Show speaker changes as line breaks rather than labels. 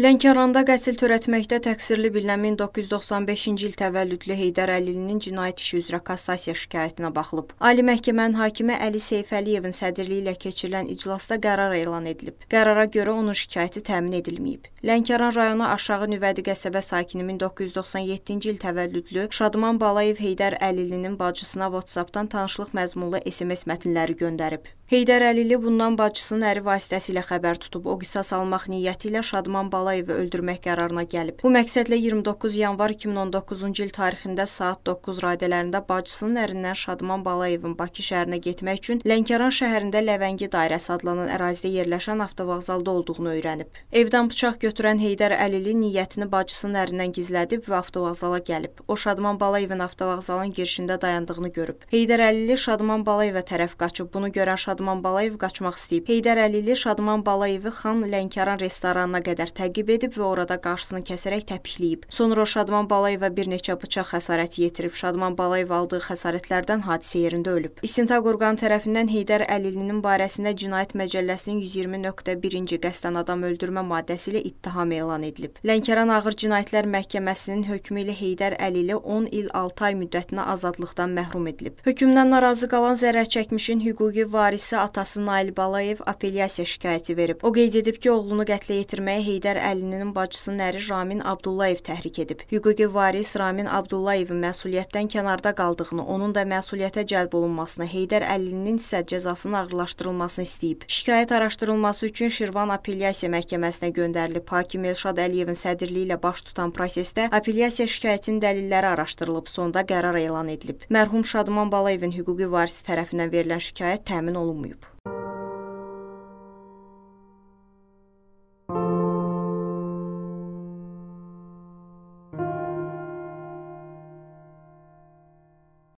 Lənkəranda qəsil törətməkdə təqsirli bilinən 1995-ci il təvəllüdlü Heydər Əlilinin cinayət işi üzrə kassasiya şikayətinə baxılıb. Ali məhkəmənin hakimi Əli Seyfəliyevin sədirliyi ilə keçirilən iclasda qərar elan edilib. Qərara görə onun şikayəti təmin edilməyib. Lənkəran rayonu Aşağı Nüvədi qəsəbə sakini 1997-ci il təvəllüdlü Şadman Balayev Heydər Əlilinin bacısına WhatsApp-dan tanışlıq məzmunlu SMS mətnləri göndərib. Heydər Əlili bundan bacısının əri vasitəsilə xəbər tutub, o qisas almaq niyyəti ilə Şadman Balayev Xalayevi öldürmək qərarına gəlib. Bu məqsədlə 29 yanvar 2019-cu il tarixində saat 9 radələrində bacısının ərindən Şadman Balayevin Bakı şəhərinə getmək üçün Lənkəran şəhərində Ləvəngi dairəsi adlanan ərazidə yerləşən avtovağzalda olduğunu öyrənib. Evdən bıçaq götürən Heydər Əlili niyyətini bacısının ərindən gizlədib və avtovağzala gəlib. O Şadman Balayevin avtovağzalın girişində dayandığını görüb. Heydər Əlili Şadman Balayevə tərəf qaçıb. Bunu görən Şadman Balayev qaçmaq istəyib. Heydər Əlili Şadman Balayevi Xan Lənkəran restoranına qədər təqib təqib edib və orada qarşısını kəsərək təpikləyib. Sonra Şadman Balayeva bir neçə bıçaq xəsarəti yetirib. Şadman Balayev aldığı xəsarətlərdən hadisə yerində ölüb. İstintaq orqanı tərəfindən Heydər Əlilinin barəsində Cinayət Məcəlləsinin 120.1-ci qəsdən adam öldürmə maddəsi ilə ittiham elan edilib. Lənkəran Ağır Cinayətlər Məhkəməsinin hökmü ilə Heydər Əlili 10 il 6 ay müddətinə azadlıqdan məhrum edilib. Hökmdən narazı qalan zərər çəkmişin hüquqi varisi atası Nail Balayev apellyasiya şikayəti verib. O qeyd edib ki, oğlunu qətlə yetirməyə Heydər əlinin bacısı Nəri Ramin Abdullayev təhrik edib. Hüquqi varis Ramin Abdullayevin məsuliyyətdən kənarda qaldığını, onun da məsuliyyətə cəlb olunmasını, Heydər Əlinin isə cəzasının ağırlaşdırılmasını istəyib. Şikayət araşdırılması üçün Şirvan Apellyasiya Məhkəməsinə göndərilib. Hakim Elşad Əliyevin sədrliyi ilə baş tutan prosesdə apellyasiya şikayətinin dəlilləri araşdırılıb, sonda qərar elan edilib. Mərhum Şadman Balayevin hüquqi varisi tərəfindən verilən şikayət təmin olunmayıb.